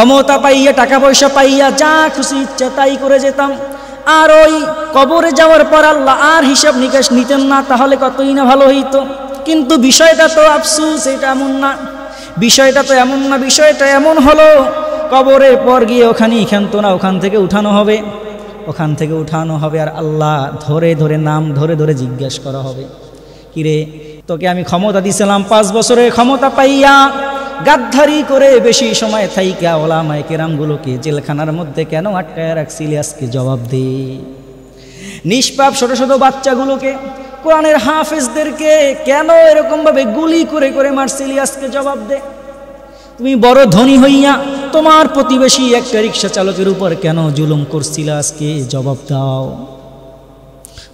ক্ষমতা পাইয়া টাকা পয়সা পাইয়া যা খুশি ইচ্ছা তাই করে যেতাম আর ওই কবরে যাওয়ার পর আল্লাহ আর হিসাব নিকাশ নিতেন না তাহলে কতই না ভালো হইতো কিন্তু বিষয়টা তো আফসুস এটা এমন না বিষয়টা তো এমন না বিষয়টা এমন হলো কবরের পর গিয়ে ওখানে তো না ওখান থেকে উঠানো হবে ওখান থেকে উঠানো হবে আর আল্লাহ ধরে ধরে নাম ধরে ধরে জিজ্ঞেস করা হবে কিরে তোকে আমি ক্ষমতা দিছিলাম পাঁচ বছরের ক্ষমতা পাইয়া গাদ্ধারি করে বেশি সময় থাইকা ওলামায় কেরামগুলোকে জেলখানার মধ্যে কেন আটকায় রাখছিলি আজকে জবাব দে নিষ্পাপ ছোট ছোট বাচ্চাগুলোকে কোরআনের হাফেজদেরকে কেন এরকমভাবে গুলি করে করে মারছিলি আজকে জবাব দে তুমি বড় ধনী হইয়া তোমার প্রতিবেশী একটা রিক্সা চালকের উপর কেন জুলুম করছিল আজকে জবাব দাও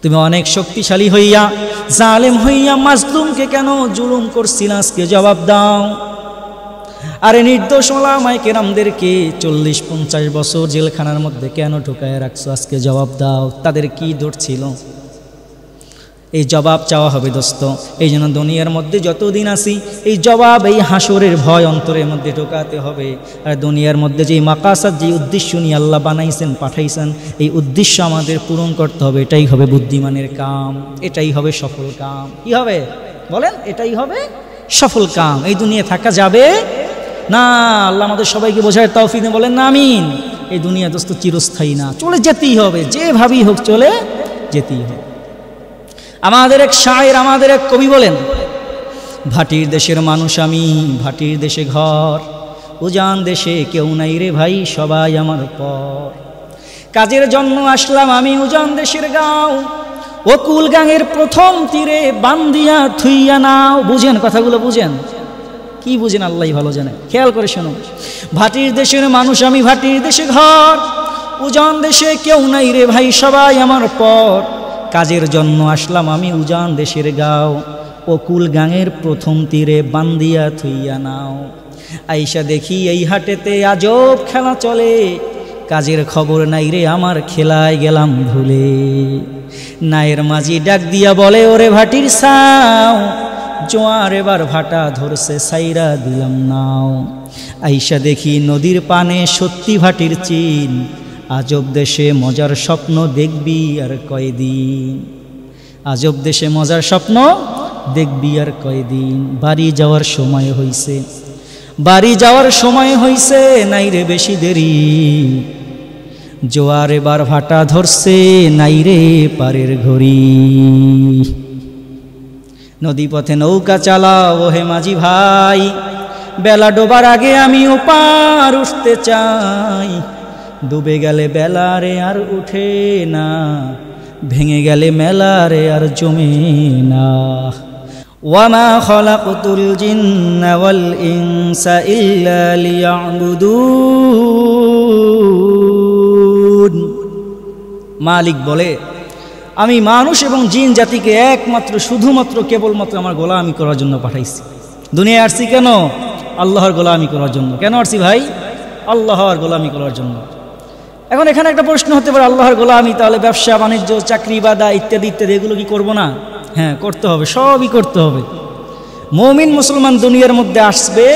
তুমি অনেক শক্তিশালী হইয়া জালেম হইয়া মাজলুমকে কেন জুলুম করছিল আজকে জবাব দাও আরে নির্দোষ ওলামায় কেরামদেরকে চল্লিশ পঞ্চাশ বছর জেলখানার মধ্যে কেন ঢুকায় রাখছো আজকে জবাব দাও তাদের কি দোষ ছিল এই জবাব চাওয়া হবে দোস্ত এই জন্য দুনিয়ার মধ্যে যতদিন আসি এই জবাব এই হাসরের ভয় অন্তরের মধ্যে ঢোকাতে হবে আর দুনিয়ার মধ্যে যে মাকাসার যে উদ্দেশ্য নিয়ে আল্লাহ বানাইছেন পাঠাইছেন এই উদ্দেশ্য আমাদের পূরণ করতে হবে এটাই হবে বুদ্ধিমানের কাম এটাই হবে সফল কাম কি হবে বলেন এটাই হবে সফল কাম এই দুনিয়া থাকা যাবে না আল্লাহ আমাদের সবাইকে বোঝায় তৌফিকে বলেন না আমিন এই দুনিয়া দোস্ত চিরস্থায়ী না চলে যেতেই হবে যেভাবেই হোক চলে যেতেই হবে আমাদের এক শায়ের আমাদের এক কবি বলেন ভাটির দেশের মানুষ আমি ভাটির দেশে ঘর উজান দেশে কেউ নাই রে ভাই সবাই আমার পর কাজের জন্য আসলাম আমি উজান দেশের গাঁও অকুল গাঙের প্রথম তীরে বান্দিয়া থুইয়া নাও বুঝেন কথাগুলো বুঝেন কি বুঝেন আল্লাহ ভালো জানে খেয়াল করে শোনো ভাটির দেশের মানুষ আমি ভাটির দেশে ঘর উজান দেশে কেউ নাই রে ভাই সবাই আমার পর কাজের জন্য আসলাম আমি উজান দেশের গাও কুল গাঙের প্রথম তীরে বান্দিয়া থুইয়া নাও আইসা দেখি এই হাটেতে আজব খেলা চলে কাজের খবর নাই রে আমার খেলায় গেলাম ভুলে নায়ের মাঝি ডাক দিয়া বলে ওরে ভাটির সাও জোয়ার এবার ভাটা ধরছে সাইরা দিলাম নাও আইসা দেখি নদীর পানে সত্যি ভাটির চিন আজব দেশে মজার স্বপ্ন দেখবি আর কয়দিন আজব দেশে মজার স্বপ্ন দেখবি আর কয়দিন বাড়ি যাওয়ার সময় হইছে বাড়ি যাওয়ার সময় হইছে নাই রে বেশি দেরি জোয়ার এবার ভাটা ধরছে নাই রে পারের ঘড়ি নদীপথে নৌকা চালাও ওহে মাঝি ভাই বেলা ডোবার আগে আমি ওপার উঠতে চাই ডুবে গেলে বেলা রে আর উঠে না ভেঙে গেলে মেলারে আর জমে না ওয়ামা খলা পুতুল ওয়াল ইংসা ইল্লা লিয়াবুদুন মালিক বলে আমি মানুষ এবং জিন জাতিকে একমাত্র শুধুমাত্র কেবলমাত্র আমার গোলামি করার জন্য পাঠাইছি দুনিয়া আসছি কেন আল্লাহর গোলামি করার জন্য কেন আসছি ভাই আল্লাহর গোলামি করার জন্য এখন এখানে একটা প্রশ্ন হতে পারে আল্লাহর গোলামি তাহলে ব্যবসা বাণিজ্য চাকরি বাদা ইত্যাদি ইত্যাদি এগুলো কি করবো না হ্যাঁ করতে হবে সবই করতে হবে মৌমিন মুসলমান দুনিয়ার মধ্যে আসবে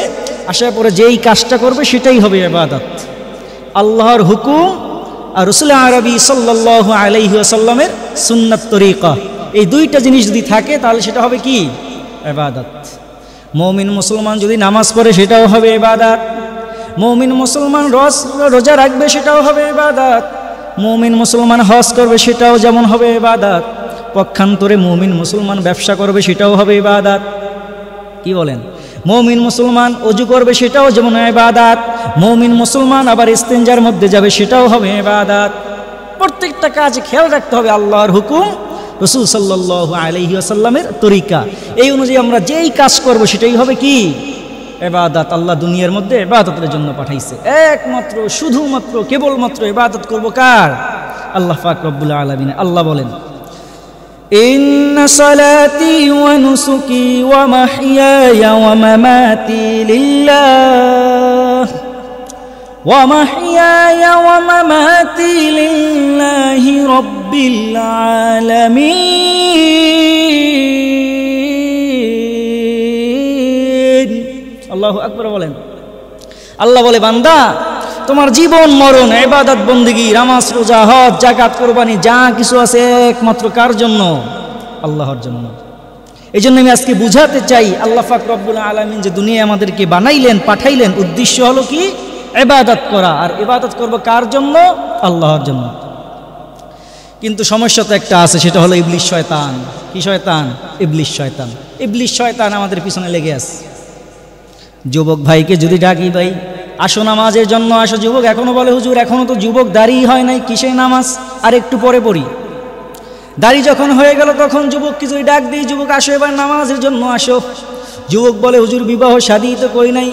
আসার পরে যেই কাজটা করবে সেটাই হবে এবাদাত আল্লাহর হুকুম আর রসুল আরবি সাল্লাহ আলহি আসাল্লামের সুন্নাত তরিকা এই দুইটা জিনিস যদি থাকে তাহলে সেটা হবে কি এবাদত মৌমিন মুসলমান যদি নামাজ পড়ে সেটাও হবে এবাদত মৌমিন মুসলমান রস রোজা রাখবে সেটাও হবে এবাদত মৌমিন মুসলমান হজ করবে সেটাও যেমন হবে এবাদত পক্ষান্তরে মৌমিন মুসলমান ব্যবসা করবে সেটাও হবে এবাদত কি বলেন মৌমিন মুসলমান অজু করবে সেটাও যেমন এবাদাত মৌমিন মুসলমান আবার ইস্তেঞ্জার মধ্যে যাবে সেটাও হবে এবাদাত প্রত্যেকটা কাজ খেয়াল রাখতে হবে আল্লাহর হুকুম রসুল সাল্লাহ আলহি আসাল্লামের তরিকা এই অনুযায়ী আমরা যেই কাজ করব সেটাই হবে কি এবাদাত আল্লাহ দুনিয়ার মধ্যে এবাদতের জন্য পাঠাইছে একমাত্র শুধুমাত্র কেবলমাত্র এবাদত করব কার আল্লাহ ফাকরবুল্লা আলমিন আল্লাহ বলেন إن صلاتي ونسكي ومحياي ومماتي لله ومحياي ومماتي لله رب العالمين الله أكبر الله আল্লাহ বলে বান্দা তোমার জীবন মরণ এবাদত বন্দিগি রামাজ রোজা হজ জাকাত কোরবানি যা কিছু আছে একমাত্র কার জন্য আল্লাহর জন্য এই জন্য আমি আজকে বুঝাতে চাই আল্লাহ ফাক রব্বুল আলমিন যে দুনিয়া আমাদেরকে বানাইলেন পাঠাইলেন উদ্দেশ্য হলো কি এবাদত করা আর এবাদত করব কার জন্য আল্লাহর জন্য কিন্তু সমস্যা তো একটা আছে সেটা হলো ইবলিশ শয়তান কি শয়তান ইবলিশ শয়তান ইবলিশ শয়তান আমাদের পিছনে লেগে আছে যুবক ভাইকে যদি ডাকি ভাই আসো নামাজের জন্য আসো যুবক এখনও বলে হুজুর এখনও তো যুবক দাঁড়িয়ে হয় নাই কিসে নামাজ আর একটু পরে পড়ি দাঁড়ি যখন হয়ে গেল তখন যুবক কিছু ডাক দিই যুবক আসো এবার নামাজের জন্য আসো যুবক বলে হুজুর বিবাহ সাদী তো করি নাই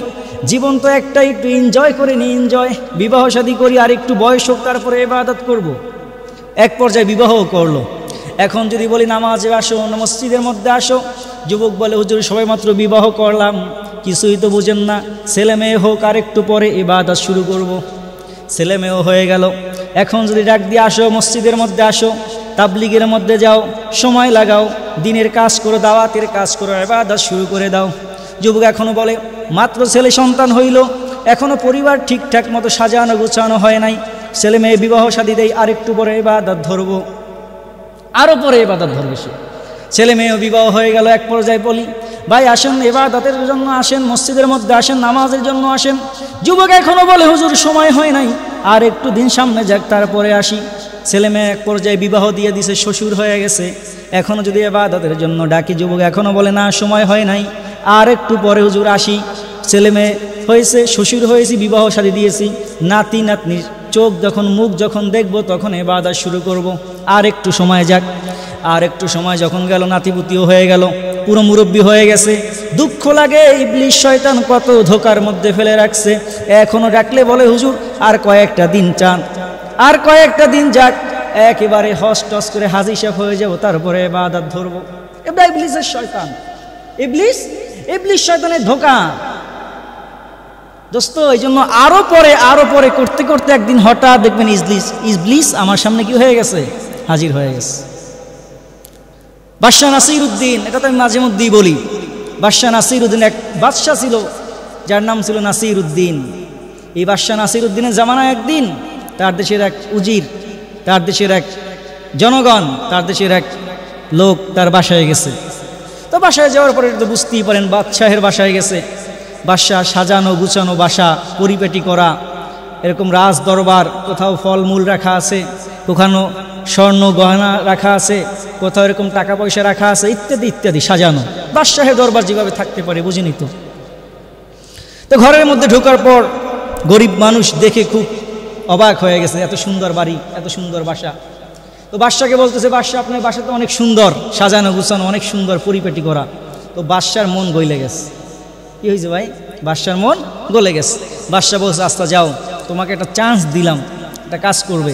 জীবন তো একটাই একটু এনজয় করে নি এনজয় বিবাহ শাদী করি আর একটু বয়স হোক তারপরে এবাদত করব এক পর্যায়ে বিবাহ করলো এখন যদি বলি নামাজে আসো মসজিদের মধ্যে আসো যুবক বলে হুজুর সবাই মাত্র বিবাহ করলাম কিছুই তো বুঝেন না ছেলে মেয়ে হোক আর একটু পরে ইবাদত শুরু করব। ছেলে মেয়েও হয়ে গেল এখন যদি ডাক দিয়ে আসো মসজিদের মধ্যে আসো তাবলিগের মধ্যে যাও সময় লাগাও দিনের কাজ করো দাওয়াতের কাজ করো বাদা শুরু করে দাও যুবক এখনও বলে মাত্র ছেলে সন্তান হইল এখনও পরিবার ঠিকঠাক মতো সাজানো গোছানো হয় নাই ছেলে মেয়ে বিবাহ সাদী দেয় আরেকটু পরে এবাদত ধরবো আরও পরে এবাদত ধরবে সে ছেলে মেয়েও বিবাহ হয়ে গেল এক পর্যায়ে বলি ভাই আসেন এবাদাতের জন্য আসেন মসজিদের মধ্যে আসেন নামাজের জন্য আসেন যুবক এখনও বলে হুজুর সময় হয় নাই আর একটু দিন সামনে যাক তারপরে আসি ছেলে মেয়ে এক পর্যায়ে বিবাহ দিয়ে দিছে শ্বশুর হয়ে গেছে এখনও যদি এবাদাতের জন্য ডাকি যুবক এখনও বলে না সময় হয় নাই আর একটু পরে হুজুর আসি ছেলে মেয়ে হয়েছে শ্বশুর হয়েছি বিবাহ সাদী দিয়েছি নাতি নাতনির চোখ যখন মুখ যখন দেখব তখন বাদা শুরু করব। আর একটু সময় যাক আর একটু সময় যখন গেল নাতিপুতিও হয়ে গেল পুরো মুরব্বী হয়ে গেছে দুঃখ লাগে ইবলিশ শয়তান কত ধোকার মধ্যে ফেলে রাখছে এখনও ডাকলে বলে হুজুর আর কয়েকটা দিন চান আর কয়েকটা দিন যাক একেবারে হস টস করে হাজি সাফ হয়ে যাবো তারপরে বাদা ধরবো এবার ইবলিসের শয়তান ইবলিস ইবলিস শয়তানের ধোকা দোস্ত এই জন্য আরও পরে আরও পরে করতে করতে একদিন হঠাৎ দেখবেন ইজলিস ইজলিস আমার সামনে কি হয়ে গেছে হাজির হয়ে গেছে বাদশাহ নাসির উদ্দিন এটা তো আমি মাঝে মধ্যেই বলি বাদশাহ নাসির উদ্দিন এক বাদশাহ ছিল যার নাম ছিল নাসির উদ্দিন এই বাদশাহ নাসির উদ্দিনের জামানায় একদিন তার দেশের এক উজির তার দেশের এক জনগণ তার দেশের এক লোক তার বাসায় গেছে তো বাসায় যাওয়ার পরে তো বুঝতেই পারেন বাদশাহের বাসায় গেছে বাসা সাজানো গুছানো বাসা পরিপাটি করা এরকম রাজ দরবার কোথাও ফলমূল রাখা আছে কোথাও স্বর্ণ গহনা রাখা আছে কোথাও এরকম টাকা পয়সা রাখা আছে ইত্যাদি ইত্যাদি সাজানো বাদশাহের দরবার যেভাবে থাকতে পারে বুঝিনি তো তো ঘরের মধ্যে ঢোকার পর গরিব মানুষ দেখে খুব অবাক হয়ে গেছে এত সুন্দর বাড়ি এত সুন্দর বাসা তো বাদশাকে বলতেছে বাদশাহ আপনার বাসা তো অনেক সুন্দর সাজানো গুছানো অনেক সুন্দর পরিপাটি করা তো বাদশার মন গইলে গেছে কী হয়েছে ভাই বাদশার মন গলে গেছে বাদশাহ বলছে আস্তা যাও তোমাকে একটা চান্স দিলাম একটা কাজ করবে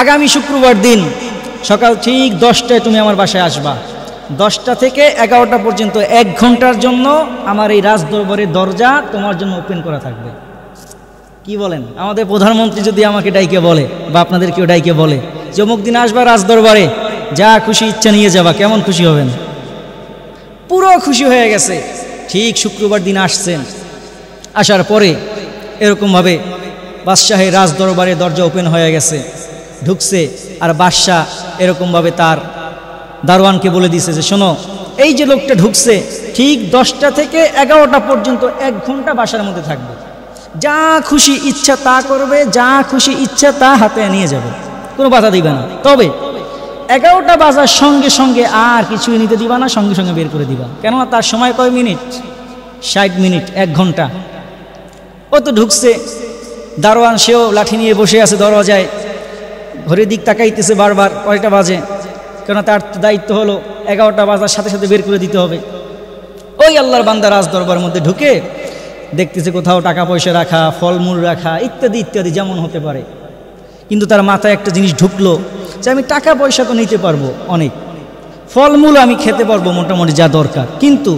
আগামী শুক্রবার দিন সকাল ঠিক দশটায় তুমি আমার বাসায় আসবা দশটা থেকে এগারোটা পর্যন্ত এক ঘন্টার জন্য আমার এই রাজদরবারের দরজা তোমার জন্য ওপেন করা থাকবে কি বলেন আমাদের প্রধানমন্ত্রী যদি আমাকে ডাইকে বলে বা আপনাদের কেউ ডাইকে বলে যমুক দিন আসবা রাজদরবারে যা খুশি ইচ্ছা নিয়ে যাবা কেমন খুশি হবেন পুরো খুশি হয়ে গেছে ঠিক শুক্রবার দিন আসছেন আসার পরে এরকমভাবে বাদশাহের রাজ দরবারে দরজা ওপেন হয়ে গেছে ঢুকছে আর বাদশাহ এরকমভাবে তার দারোয়ানকে বলে দিছে যে শোনো এই যে লোকটা ঢুকছে ঠিক দশটা থেকে এগারোটা পর্যন্ত এক ঘন্টা বাসার মধ্যে থাকবে যা খুশি ইচ্ছা তা করবে যা খুশি ইচ্ছা তা হাতে নিয়ে যাবে কোনো বাধা দিবে না তবে এগারোটা বাজার সঙ্গে সঙ্গে আর কিছুই নিতে দিবা না সঙ্গে সঙ্গে বের করে দিবা কেননা তার সময় কয় মিনিট ষাট মিনিট এক ঘন্টা ও তো ঢুকছে দারোয়ান সেও লাঠি নিয়ে বসে আছে দরওয়াজায় ঘরের দিক তাকাইতেছে বারবার কয়টা বাজে কেননা তার দায়িত্ব হলো এগারোটা বাজার সাথে সাথে বের করে দিতে হবে ওই আল্লাহর বান্দা রাজ দরবার মধ্যে ঢুকে দেখতেছে কোথাও টাকা পয়সা রাখা ফলমূল রাখা ইত্যাদি ইত্যাদি যেমন হতে পারে কিন্তু তার মাথায় একটা জিনিস ঢুকলো যে আমি টাকা পয়সা তো নিতে পারবো অনেক ফলমূল আমি খেতে পারবো মোটামুটি যা দরকার কিন্তু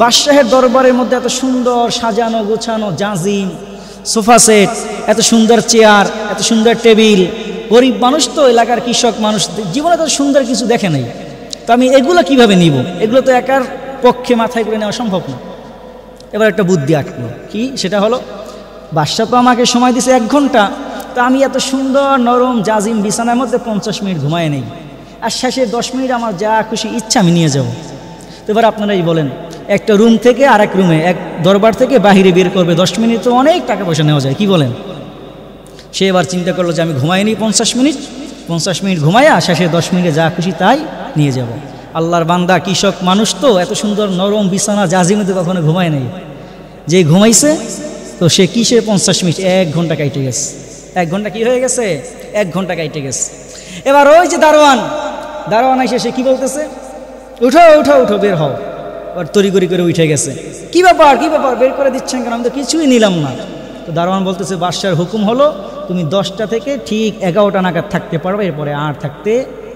বাদশাহের দরবারের মধ্যে এত সুন্দর সাজানো গোছানো জাঁজিম সোফা সেট এত সুন্দর চেয়ার এত সুন্দর টেবিল গরিব মানুষ তো এলাকার কৃষক মানুষ জীবনে তো সুন্দর কিছু দেখে নাই তো আমি এগুলো কিভাবে নিব এগুলো তো একার পক্ষে মাথায় করে নেওয়া সম্ভব না এবার একটা বুদ্ধি আঁকলো কি সেটা হলো বাদশাহ তো আমাকে সময় দিছে এক ঘন্টা তো আমি এত সুন্দর নরম জাজিম বিছানার মধ্যে পঞ্চাশ মিনিট ঘুমায় নেই আর শেষে দশ মিনিট আমার যা খুশি ইচ্ছা আমি নিয়ে যাব তো এবার আপনারাই বলেন একটা রুম থেকে আর এক রুমে এক দরবার থেকে বাহিরে বের করবে দশ মিনিট তো অনেক টাকা পয়সা নেওয়া যায় কি বলেন সে এবার চিন্তা করলো যে আমি ঘুমাইনি পঞ্চাশ মিনিট পঞ্চাশ মিনিট ঘুমাইয়া শেষে দশ মিনিটে যা খুশি তাই নিয়ে যাব। আল্লাহর বান্দা কৃষক মানুষ তো এত সুন্দর নরম বিছানা জাজিমেতে কখনো ঘুমায় নেই যে ঘুমাইছে তো সে কিসে পঞ্চাশ মিনিট এক ঘন্টা কাইটে গেছে এক ঘন্টা কি হয়ে গেছে এক ঘন্টা কাইটে গেছে এবার ওই যে দারোয়ান দারোয়ান এসে সে কি বলতেছে উঠো উঠো উঠো বের হও আর তরিগরি করে উঠে গেছে কি ব্যাপার কি ব্যাপার বের করে দিচ্ছেন কেন আমি তো কিছুই নিলাম না তো দারোয়ান বলতেছে বাদশার হুকুম হলো তুমি দশটা থেকে ঠিক এগারোটা নাগাদ থাকতে পারবে এরপরে আর থাকতে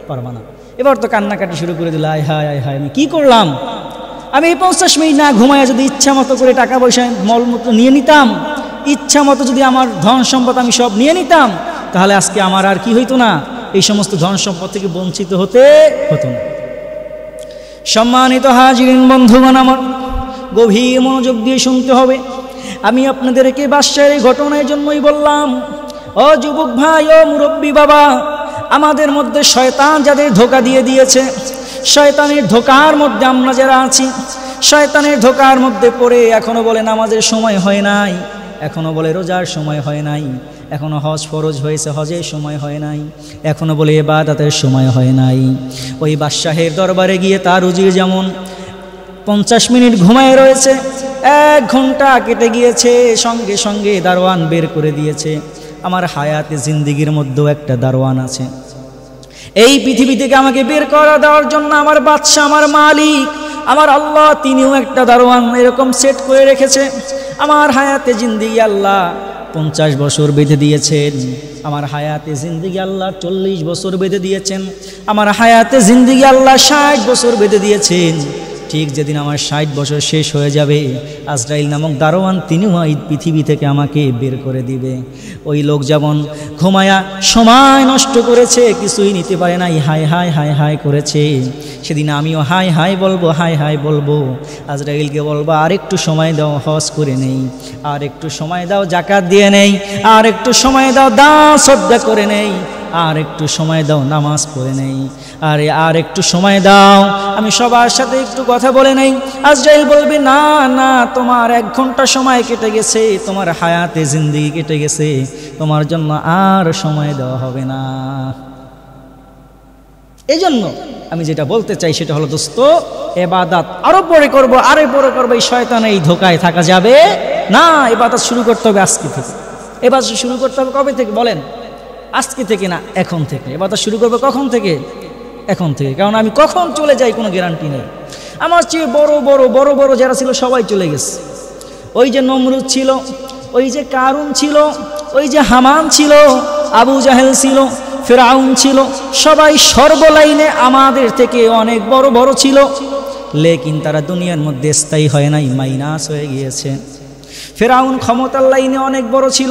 পারবা না এবার তো কান্নাকাটি শুরু করে দিল আয় হায় আয় হায় আমি কী করলাম আমি এই পঞ্চাশ মিনিট না ঘুমায় যদি ইচ্ছা মতো করে টাকা পয়সা মলমূত্র নিয়ে নিতাম ইচ্ছা মতো যদি আমার ধন সম্পদ আমি সব নিয়ে নিতাম তাহলে আজকে আমার আর কি হইতো না এই সমস্ত ধন সম্পদ থেকে বঞ্চিত হতে হতো না সম্মানিত হাজিরিন বন্ধুগণ আমার গভীর মনোযোগ দিয়ে শুনতে হবে আমি আপনাদেরকে বাদশাহের এই ঘটনার জন্যই বললাম ও যুবক ভাই ও মুরব্বী বাবা আমাদের মধ্যে শয়তান যাদের ধোকা দিয়ে দিয়েছে শয়তানের ধোকার মধ্যে আমরা যারা আছি শয়তানের ধোকার মধ্যে পড়ে এখনো বলে নামাজের সময় হয় নাই এখনও বলে রোজার সময় হয় নাই এখনও হজ ফরজ হয়েছে হজের সময় হয় নাই এখনও বলে এবাদাতের সময় হয় নাই ওই বাদশাহের দরবারে গিয়ে তার রুজি যেমন পঞ্চাশ মিনিট ঘুমায় রয়েছে এক ঘন্টা কেটে গিয়েছে সঙ্গে সঙ্গে দারোয়ান বের করে দিয়েছে আমার হায়াতে জিন্দিগির মধ্যেও একটা দারোয়ান আছে এই পৃথিবী থেকে আমাকে বের করা দেওয়ার জন্য আমার বাদশাহ আমার মালিক আমার আল্লাহ তিনিও একটা দারোয়ান এরকম সেট করে রেখেছে আমার হায়াতে জিন্দিগি আল্লাহ পঞ্চাশ বছর বেঁধে দিয়েছেন আমার হায়াতে জিন্দিগি আল্লাহ চল্লিশ বছর বেঁধে দিয়েছেন আমার হায়াতে জিন্দিগি আল্লাহ ষাট বছর বেঁধে দিয়েছেন ঠিক যেদিন আমার ষাট বছর শেষ হয়ে যাবে আজরাইল নামক দারোয়ান তিনিও এই পৃথিবী থেকে আমাকে বের করে দিবে ওই লোক যেমন ঘুমায়া সময় নষ্ট করেছে কিছুই নিতে পারে নাই হাই হাই হাই হায় করেছে সেদিন আমিও হাই হাই বলবো হাই হাই বলবো আজরাইলকে বলবো আর একটু সময় দাও হজ করে নেই আর একটু সময় দাও জাকাত দিয়ে নেই আর একটু সময় দাও দা শ্রদ্ধা করে নেই আর একটু সময় দাও নামাজ পড়ে নেই আরে আর একটু সময় দাও আমি সবার সাথে একটু কথা বলে নেই আজ আজরাইল বলবে না না তোমার এক ঘন্টা সময় কেটে গেছে তোমার হায়াতে জিন্দিগি কেটে গেছে তোমার জন্য আর সময় দেওয়া হবে না এই জন্য আমি যেটা বলতে চাই সেটা হলো দোস্ত এবাদাত আরো পরে করব আরে পরে করবো এই শয়তান এই ধোকায় থাকা যাবে না এবাদাত শুরু করতে হবে আজকে থেকে এবার শুরু করতে হবে কবে থেকে বলেন আজকে থেকে না এখন থেকে এবার শুরু করবে কখন থেকে এখন থেকে কারণ আমি কখন চলে যাই কোনো গ্যারান্টি নেই আমার চেয়ে বড় বড় বড় বড় যারা ছিল সবাই চলে গেছে ওই যে নমরুদ ছিল ওই যে কারুন ছিল ওই যে হামান ছিল আবু জাহেল ছিল ফেরাউন ছিল সবাই সর্বলাইনে আমাদের থেকে অনেক বড় বড় ছিল লেকিন তারা দুনিয়ার মধ্যে স্থায়ী হয় নাই মাইনাস হয়ে গিয়েছে ফেরাউন ক্ষমতার লাইনে অনেক বড় ছিল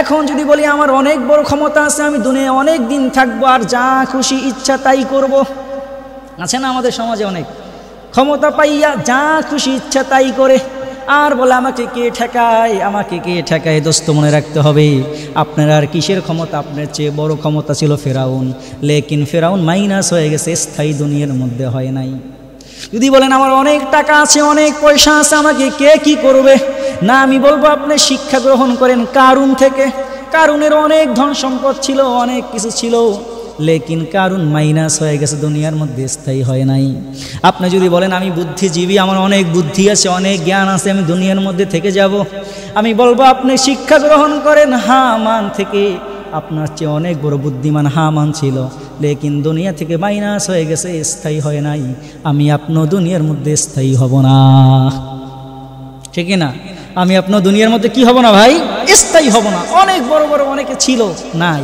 এখন যদি বলি আমার অনেক বড় ক্ষমতা আছে আমি দুনিয়া অনেক দিন থাকবো আর যা খুশি ইচ্ছা তাই করব। আছে না আমাদের সমাজে অনেক ক্ষমতা পাইয়া যা খুশি ইচ্ছা তাই করে আর বলে আমাকে কে ঠেকায় আমাকে কে ঠেকায় দোস্ত মনে রাখতে হবে আপনার আর কিসের ক্ষমতা আপনার চেয়ে বড় ক্ষমতা ছিল ফেরাউন লেকিন ফেরাউন মাইনাস হয়ে গেছে স্থায়ী দুনিয়ার মধ্যে হয় নাই যদি বলেন আমার অনেক টাকা আছে অনেক পয়সা আছে আমাকে কে কি করবে না আমি বলবো আপনি শিক্ষা গ্রহণ করেন কারুন থেকে কারুনের অনেক ধন সম্পদ ছিল অনেক কিছু ছিল লেকিন কারণ মাইনাস হয়ে গেছে দুনিয়ার মধ্যে স্থায়ী হয় নাই আপনি যদি বলেন আমি বুদ্ধিজীবী আমার অনেক বুদ্ধি আছে অনেক জ্ঞান আছে আমি দুনিয়ার মধ্যে থেকে যাব আমি বলবো আপনি শিক্ষা গ্রহণ করেন হা মান থেকে আপনার চেয়ে অনেক বড় বুদ্ধিমান হা মান ছিল লেকিন দুনিয়া থেকে মাইনাস হয়ে গেছে স্থায়ী হয় নাই আমি আপনার দুনিয়ার মধ্যে স্থায়ী হব না ঠিক না আমি আপনার দুনিয়ার মধ্যে কি হব না ভাই স্থায়ী হব না অনেক বড় বড় অনেকে ছিল নাই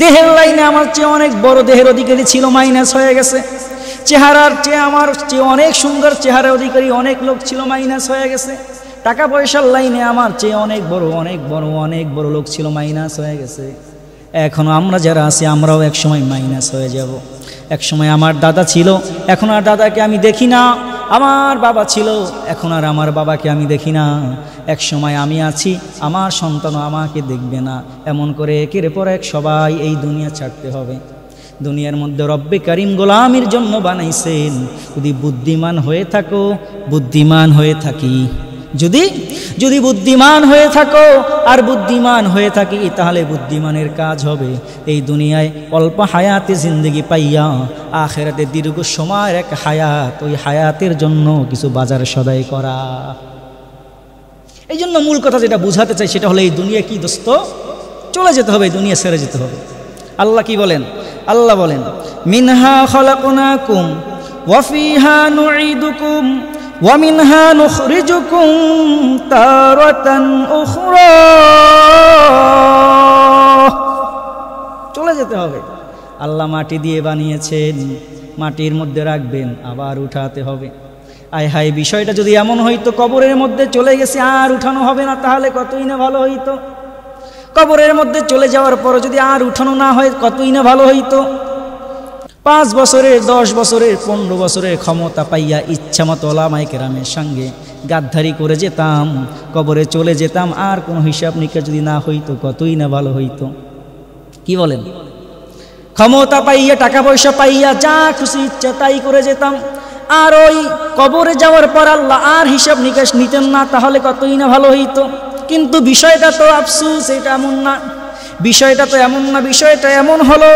দেহের লাইনে আমার চেয়ে অনেক বড় দেহের অধিকারী ছিল মাইনাস হয়ে গেছে চেহারার চেয়ে আমার চেয়ে অনেক সুন্দর চেহারা অধিকারী অনেক লোক ছিল মাইনাস হয়ে গেছে টাকা পয়সার লাইনে আমার চেয়ে অনেক বড় অনেক বড় অনেক বড় লোক ছিল মাইনাস হয়ে গেছে এখন আমরা যারা আছি আমরাও এক সময় মাইনাস হয়ে যাব সময় আমার দাদা ছিল এখন আর দাদাকে আমি দেখি না আমার বাবা ছিল এখন আর আমার বাবাকে আমি দেখি না এক সময় আমি আছি আমার সন্তানও আমাকে দেখবে না এমন করে একের পর এক সবাই এই দুনিয়া ছাড়তে হবে দুনিয়ার মধ্যে রব্বে করিম গোলামির জন্য বানাইছেন যদি বুদ্ধিমান হয়ে থাকো বুদ্ধিমান হয়ে থাকি যদি যদি বুদ্ধিমান হয়ে থাকো আর বুদ্ধিমান হয়ে থাকি তাহলে বুদ্ধিমানের কাজ হবে এই দুনিয়ায় অল্প হায়াতে জিন্দগি পাইয়া আখেরাতে দীর্ঘ সময়ের এক হায়াত ওই হায়াতের জন্য কিছু বাজার সদাই করা এই জন্য মূল কথা যেটা বুঝাতে চাই সেটা হলো এই দুনিয়া কি দোস্ত চলে যেতে হবে দুনিয়া সেরে যেতে হবে আল্লাহ কি বলেন আল্লাহ বলেন মিনহা খলাকুনাকুম ওয়াফিহা নুঈদুকুম ومنها نخرجكم تارة أخرى চলে যেতে হবে আল্লাহ মাটি দিয়ে বানিয়েছেন মাটির মধ্যে রাখবেন আবার উঠাতে হবে আয় হায় বিষয়টা যদি এমন হইতো কবরের মধ্যে চলে গেছে আর উঠানো হবে না তাহলে কতই না ভালো হইতো কবরের মধ্যে চলে যাওয়ার পর যদি আর উঠানো না হয় কতই না ভালো হইতো পাঁচ বছরে দশ বছরে পনেরো বছরে ক্ষমতা পাইয়া ইচ্ছামতো ওলামাই কেরামের সঙ্গে গাদ্ধারি করে যেতাম কবরে চলে যেতাম আর কোনো হিসাব নিকাশ যদি না হইতো কতই না ভালো হইতো কি বলেন ক্ষমতা পাইয়া টাকা পয়সা পাইয়া যা খুশি ইচ্ছা তাই করে যেতাম আর ওই কবরে যাওয়ার পর আল্লাহ আর হিসাব নিকাশ নিতেন না তাহলে কতই না ভালো হইতো কিন্তু বিষয়টা তো আফসুস এটা এমন না বিষয়টা তো এমন না বিষয়টা এমন হলো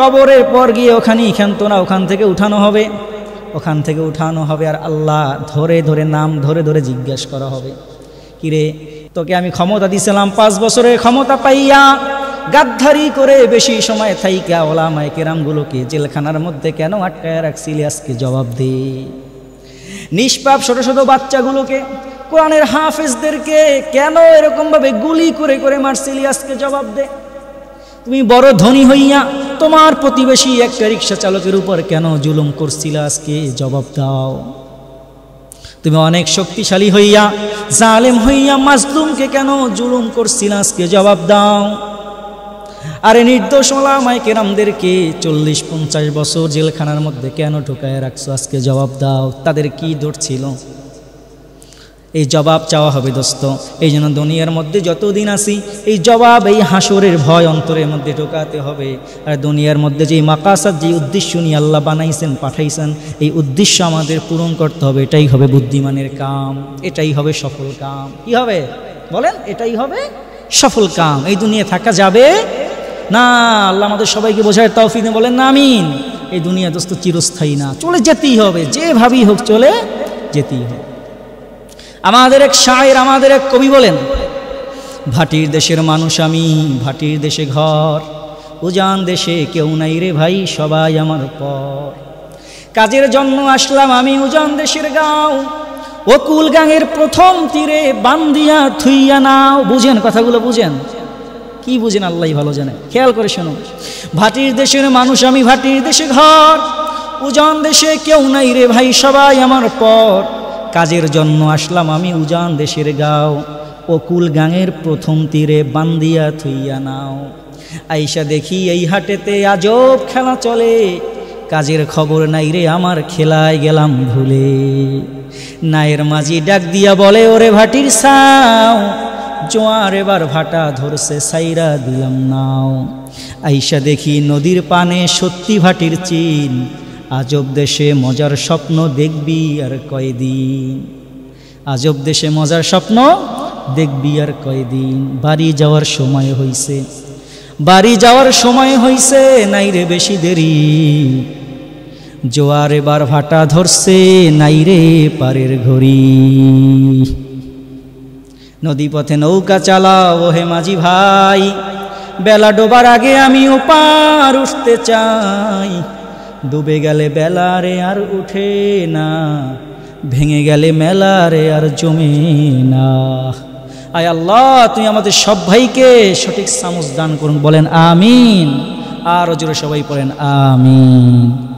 কবরের পর গিয়ে ওখানে ক্ষান্ত না ওখান থেকে উঠানো হবে ওখান থেকে উঠানো হবে আর আল্লাহ ধরে ধরে নাম ধরে ধরে জিজ্ঞেস করা হবে কিরে তোকে আমি ক্ষমতা দিছিলাম পাঁচ বছরে ক্ষমতা পাইয়া গাদ্ধারি করে বেশি সময় থাইকা মায় কেরামগুলোকে জেলখানার মধ্যে কেন আটকায় রাখছিলি আজকে জবাব দে নিষ্পাপ ছোট ছোট বাচ্চাগুলোকে কোরআনের হাফেজদেরকে কেন এরকমভাবে গুলি করে করে মারছিলি আজকে জবাব দে তুমি বড় ধনী হইয়া তোমার প্রতিবেশী একটা রিক্সা চালকের উপর কেন জুলুম করছিল আজকে জবাব দাও তুমি অনেক শক্তিশালী হইয়া জালেম হইয়া মাজলুমকে কেন জুলুম করছিল আজকে জবাব দাও আরে নির্দোষ ওলামায় কেরামদেরকে চল্লিশ পঞ্চাশ বছর জেলখানার মধ্যে কেন ঢুকায় রাখছো আজকে জবাব দাও তাদের কি দোষ ছিল এই জবাব চাওয়া হবে দোস্ত এই জন্য দুনিয়ার মধ্যে যতদিন আসি এই জবাব এই হাসরের ভয় অন্তরের মধ্যে ঢোকাতে হবে আর দুনিয়ার মধ্যে যে মাকাসাদ যে উদ্দেশ্য নিয়ে আল্লাহ বানাইছেন পাঠাইছেন এই উদ্দেশ্য আমাদের পূরণ করতে হবে এটাই হবে বুদ্ধিমানের কাম এটাই হবে সফল কাম কি হবে বলেন এটাই হবে সফল কাম এই দুনিয়া থাকা যাবে না আল্লাহ আমাদের সবাইকে বোঝায় তৌফিনে বলেন না আমিন এই দুনিয়া দোস্ত চিরস্থায়ী না চলে যেতেই হবে যেভাবেই হোক চলে যেতেই হবে আমাদের এক শায়ের আমাদের এক কবি বলেন ভাটির দেশের মানুষ আমি ভাটির দেশে ঘর উজান দেশে কেউ নাই রে ভাই সবাই আমার পর কাজের জন্য আসলাম আমি উজান দেশের গাঁও অকুল গাঙের প্রথম তীরে বান্দিয়া থুইয়া নাও বুঝেন কথাগুলো বুঝেন কি বুঝেন আল্লাহ ভালো জানে খেয়াল করে শোনো ভাটির দেশের মানুষ আমি ভাটির দেশে ঘর উজান দেশে কেউ নাই রে ভাই সবাই আমার পর কাজের জন্য আসলাম আমি উজান দেশের গাও অকুল গাঙের প্রথম তীরে বান্দিয়া থুইয়া নাও আইসা দেখি এই হাটেতে আজব খেলা চলে কাজের খবর নাই রে আমার খেলায় গেলাম ভুলে নায়ের মাঝি ডাক দিয়া বলে ওরে ভাটির সাও জোয়ার এবার ভাটা ধরছে সাইরা দিলাম নাও আইসা দেখি নদীর পানে সত্যি ভাটির চিন আজব দেশে মজার স্বপ্ন দেখবি আর কয়দিন আজব দেশে মজার স্বপ্ন দেখবি আর কয়দিন বাড়ি যাওয়ার সময় হইছে বাড়ি যাওয়ার সময় হইছে নাই রে বেশি দেরি জোয়ার এবার ভাটা ধরছে নাই রে পারের ঘড়ি নদী পথে নৌকা চালাও হে মাঝি ভাই বেলা ডোবার আগে আমি ওপার উঠতে চাই ডুবে গেলে বেলারে আর উঠে না ভেঙে গেলে মেলারে আর জমে না আয় আল্লাহ তুমি আমাদের সব ভাইকে সঠিক সামস দান করুন বলেন আমিন আর জোরে সবাই পড়েন আমিন